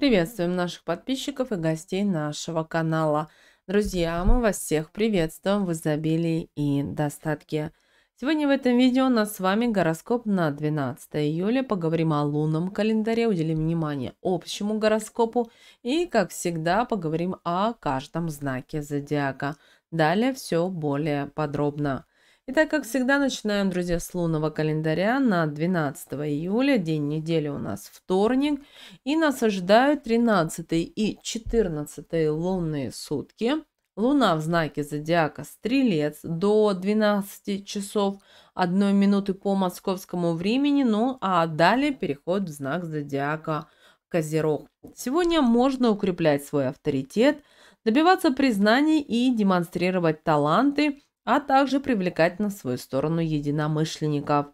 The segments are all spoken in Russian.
Приветствуем наших подписчиков и гостей нашего канала. Друзья, мы вас всех приветствуем в изобилии и достатке. Сегодня в этом видео у нас с вами гороскоп на 12 июля. Поговорим о лунном календаре, уделим внимание общему гороскопу и, как всегда, поговорим о каждом знаке зодиака. Далее все более подробно. Итак, как всегда, начинаем, друзья, с лунного календаря на 12 июля. День недели у нас вторник. И нас ожидают 13 и 14 лунные сутки. Луна в знаке зодиака Стрелец до 12 часов 1 минуты по московскому времени, ну а далее переход в знак зодиака Козерог. Сегодня можно укреплять свой авторитет, добиваться признаний и демонстрировать таланты – а также привлекать на свою сторону единомышленников.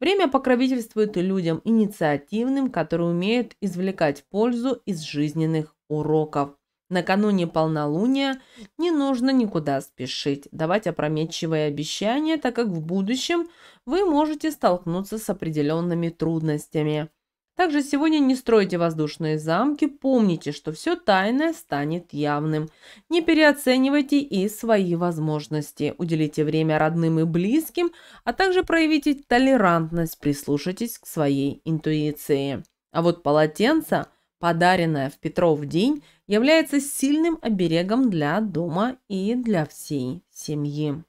Время покровительствует людям инициативным, которые умеют извлекать пользу из жизненных уроков. Накануне полнолуния не нужно никуда спешить, давать опрометчивые обещания, так как в будущем вы можете столкнуться с определенными трудностями – также сегодня не стройте воздушные замки, помните, что все тайное станет явным. Не переоценивайте и свои возможности, уделите время родным и близким, а также проявите толерантность, прислушайтесь к своей интуиции. А вот полотенце, подаренное в Петров день, является сильным оберегом для дома и для всей семьи.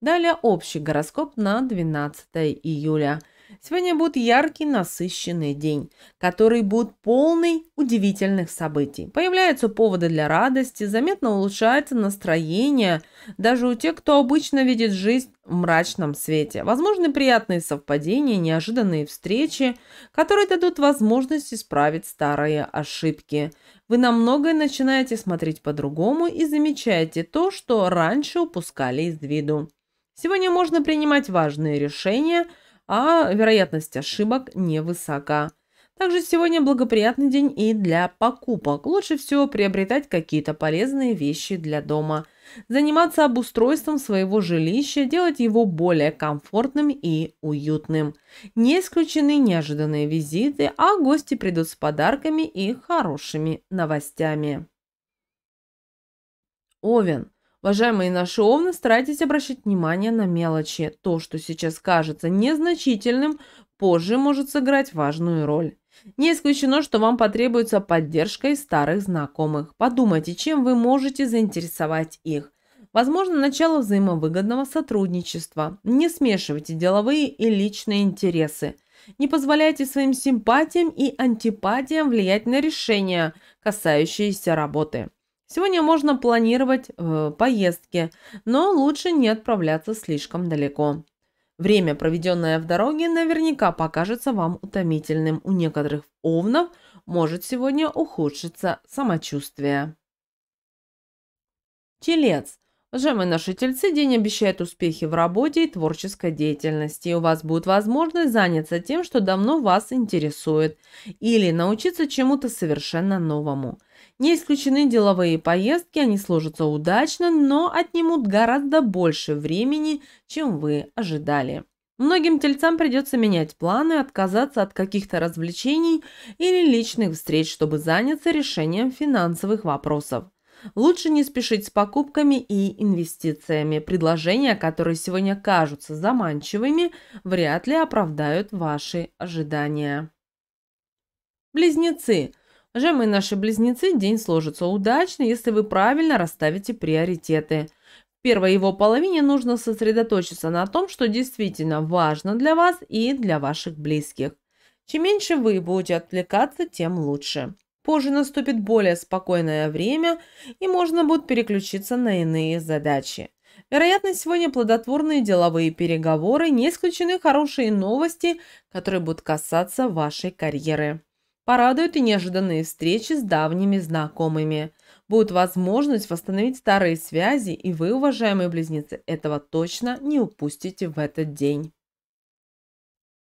Далее общий гороскоп на 12 июля – Сегодня будет яркий, насыщенный день, который будет полный удивительных событий. Появляются поводы для радости, заметно улучшается настроение даже у тех, кто обычно видит жизнь в мрачном свете. Возможны приятные совпадения, неожиданные встречи, которые дадут возможность исправить старые ошибки. Вы на многое начинаете смотреть по-другому и замечаете то, что раньше упускали из виду. Сегодня можно принимать важные решения – а вероятность ошибок невысока. Также сегодня благоприятный день и для покупок. Лучше всего приобретать какие-то полезные вещи для дома. Заниматься обустройством своего жилища, делать его более комфортным и уютным. Не исключены неожиданные визиты, а гости придут с подарками и хорошими новостями. Овен. Уважаемые наши овны, старайтесь обращать внимание на мелочи. То, что сейчас кажется незначительным, позже может сыграть важную роль. Не исключено, что вам потребуется поддержка из старых знакомых. Подумайте, чем вы можете заинтересовать их. Возможно, начало взаимовыгодного сотрудничества. Не смешивайте деловые и личные интересы. Не позволяйте своим симпатиям и антипатиям влиять на решения, касающиеся работы. Сегодня можно планировать э, поездки, но лучше не отправляться слишком далеко. Время, проведенное в дороге, наверняка покажется вам утомительным. У некоторых овнов может сегодня ухудшиться самочувствие. Телец. Уважаемые наши тельцы, день обещает успехи в работе и творческой деятельности. у вас будет возможность заняться тем, что давно вас интересует, или научиться чему-то совершенно новому – не исключены деловые поездки, они сложатся удачно, но отнимут гораздо больше времени, чем вы ожидали. Многим тельцам придется менять планы, отказаться от каких-то развлечений или личных встреч, чтобы заняться решением финансовых вопросов. Лучше не спешить с покупками и инвестициями. Предложения, которые сегодня кажутся заманчивыми, вряд ли оправдают ваши ожидания. Близнецы – Жемы и наши близнецы день сложится удачно, если вы правильно расставите приоритеты. В первой его половине нужно сосредоточиться на том, что действительно важно для вас и для ваших близких. Чем меньше вы будете отвлекаться, тем лучше. Позже наступит более спокойное время, и можно будет переключиться на иные задачи. Вероятно, сегодня плодотворные деловые переговоры, не исключены хорошие новости, которые будут касаться вашей карьеры. Порадуют и неожиданные встречи с давними знакомыми. Будет возможность восстановить старые связи, и вы, уважаемые близнецы, этого точно не упустите в этот день.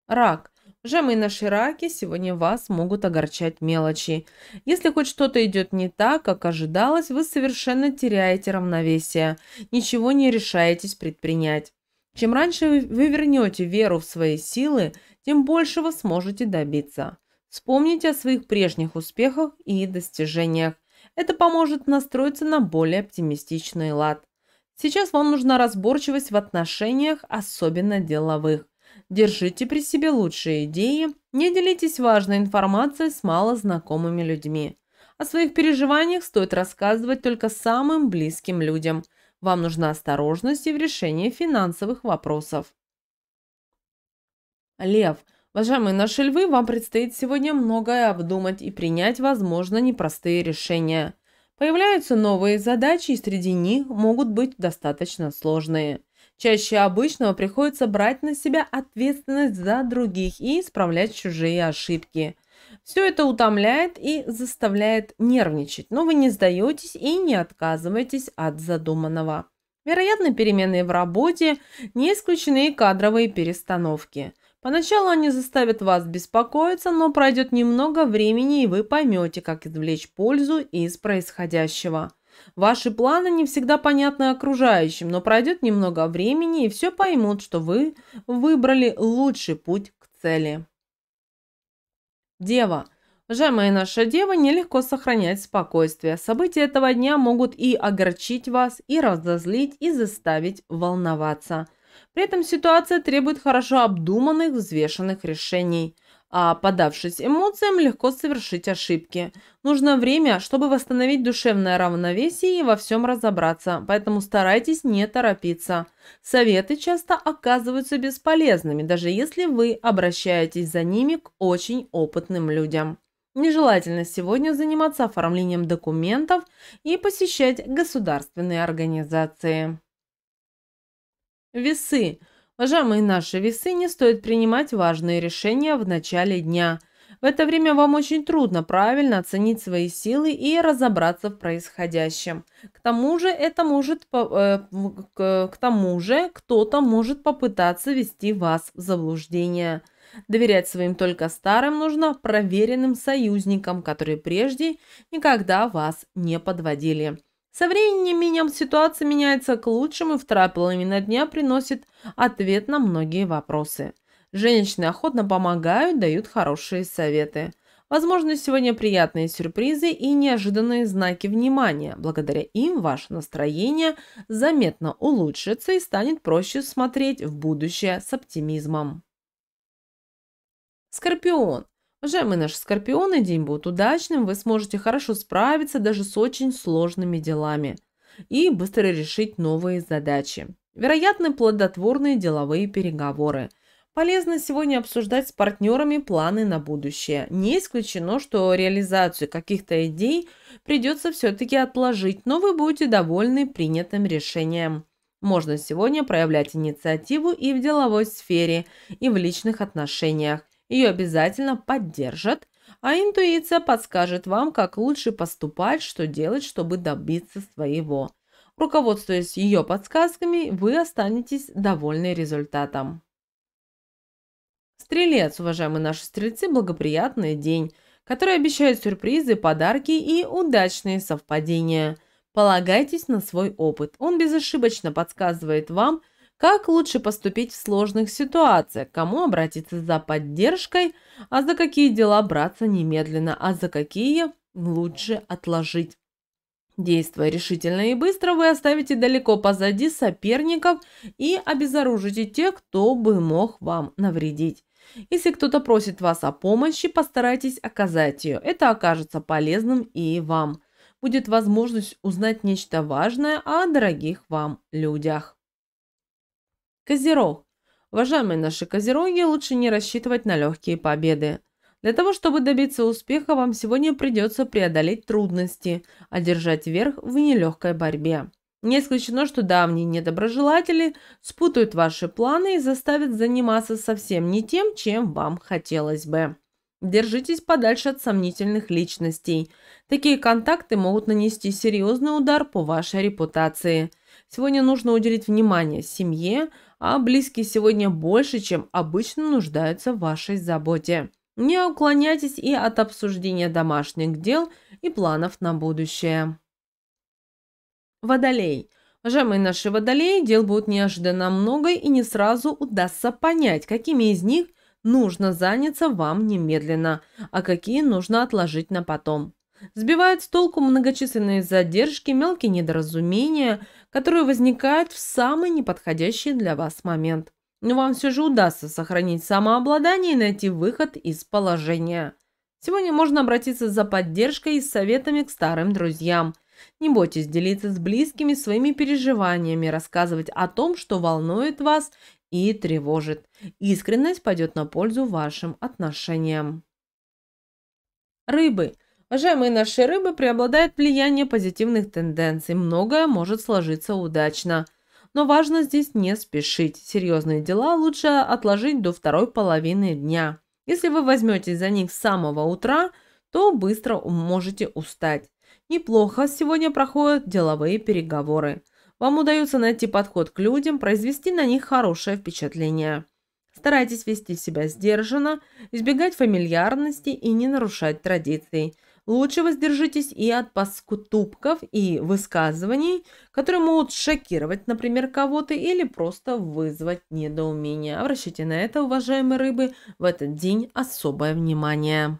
Рак. Уважаемые наши раки, сегодня вас могут огорчать мелочи. Если хоть что-то идет не так, как ожидалось, вы совершенно теряете равновесие, ничего не решаетесь предпринять. Чем раньше вы вернете веру в свои силы, тем больше большего сможете добиться. Вспомните о своих прежних успехах и достижениях. Это поможет настроиться на более оптимистичный лад. Сейчас вам нужна разборчивость в отношениях, особенно деловых. Держите при себе лучшие идеи, не делитесь важной информацией с малознакомыми людьми. О своих переживаниях стоит рассказывать только самым близким людям. Вам нужна осторожность и в решении финансовых вопросов. Лев – Уважаемые наши львы, вам предстоит сегодня многое обдумать и принять, возможно, непростые решения. Появляются новые задачи, и среди них могут быть достаточно сложные. Чаще обычного приходится брать на себя ответственность за других и исправлять чужие ошибки. Все это утомляет и заставляет нервничать, но вы не сдаетесь и не отказываетесь от задуманного. Вероятно, перемены в работе, не исключены кадровые перестановки – Поначалу они заставят вас беспокоиться, но пройдет немного времени, и вы поймете, как извлечь пользу из происходящего. Ваши планы не всегда понятны окружающим, но пройдет немного времени, и все поймут, что вы выбрали лучший путь к цели. Дева. Уважаемая наша дева, нелегко сохранять спокойствие. События этого дня могут и огорчить вас, и разозлить, и заставить волноваться – при этом ситуация требует хорошо обдуманных, взвешенных решений. А подавшись эмоциям, легко совершить ошибки. Нужно время, чтобы восстановить душевное равновесие и во всем разобраться, поэтому старайтесь не торопиться. Советы часто оказываются бесполезными, даже если вы обращаетесь за ними к очень опытным людям. Нежелательно сегодня заниматься оформлением документов и посещать государственные организации. Весы. Уважаемые наши весы, не стоит принимать важные решения в начале дня. В это время вам очень трудно правильно оценить свои силы и разобраться в происходящем. К тому же это может, э, к, к тому же кто-то может попытаться вести вас в заблуждение. Доверять своим только старым нужно проверенным союзникам, которые прежде никогда вас не подводили. Со временем меня, ситуация меняется к лучшему, и вторая половина дня приносит ответ на многие вопросы. Женщины охотно помогают, дают хорошие советы. Возможно, сегодня приятные сюрпризы и неожиданные знаки внимания. Благодаря им ваше настроение заметно улучшится и станет проще смотреть в будущее с оптимизмом. Скорпион. Уважаемые наши скорпионы, день будет удачным, вы сможете хорошо справиться даже с очень сложными делами и быстро решить новые задачи. Вероятны плодотворные деловые переговоры. Полезно сегодня обсуждать с партнерами планы на будущее. Не исключено, что реализацию каких-то идей придется все-таки отложить, но вы будете довольны принятым решением. Можно сегодня проявлять инициативу и в деловой сфере, и в личных отношениях ее обязательно поддержат, а интуиция подскажет вам, как лучше поступать, что делать, чтобы добиться своего. Руководствуясь ее подсказками, вы останетесь довольны результатом. Стрелец, уважаемые наши стрельцы, благоприятный день, который обещает сюрпризы, подарки и удачные совпадения. Полагайтесь на свой опыт. Он безошибочно подсказывает вам, как лучше поступить в сложных ситуациях, кому обратиться за поддержкой, а за какие дела браться немедленно, а за какие лучше отложить. Действуя решительно и быстро, вы оставите далеко позади соперников и обезоружите тех, кто бы мог вам навредить. Если кто-то просит вас о помощи, постарайтесь оказать ее. Это окажется полезным и вам. Будет возможность узнать нечто важное о дорогих вам людях. Козерог. Уважаемые наши козероги, лучше не рассчитывать на легкие победы. Для того, чтобы добиться успеха, вам сегодня придется преодолеть трудности, одержать а верх в нелегкой борьбе. Не исключено, что давние недоброжелатели спутают ваши планы и заставят заниматься совсем не тем, чем вам хотелось бы. Держитесь подальше от сомнительных личностей. Такие контакты могут нанести серьезный удар по вашей репутации. Сегодня нужно уделить внимание семье, а близкие сегодня больше, чем обычно нуждаются в вашей заботе. Не уклоняйтесь и от обсуждения домашних дел и планов на будущее. Водолей. Уважаемые наши водолеи, дел будет неожиданно много и не сразу удастся понять, какими из них нужно заняться вам немедленно, а какие нужно отложить на потом. Сбивают с толку многочисленные задержки, мелкие недоразумения, которые возникают в самый неподходящий для вас момент. Но вам все же удастся сохранить самообладание и найти выход из положения. Сегодня можно обратиться за поддержкой и советами к старым друзьям. Не бойтесь делиться с близкими своими переживаниями, рассказывать о том, что волнует вас и тревожит. Искренность пойдет на пользу вашим отношениям. Рыбы – Уважаемые наши рыбы, преобладает влияние позитивных тенденций, многое может сложиться удачно. Но важно здесь не спешить. Серьезные дела лучше отложить до второй половины дня. Если вы возьмете за них с самого утра, то быстро можете устать. Неплохо сегодня проходят деловые переговоры. Вам удается найти подход к людям, произвести на них хорошее впечатление. Старайтесь вести себя сдержанно, избегать фамильярности и не нарушать традиций лучше воздержитесь и от паскутубков и высказываний, которые могут шокировать, например, кого-то или просто вызвать недоумение. Обращайте на это, уважаемые рыбы, в этот день особое внимание.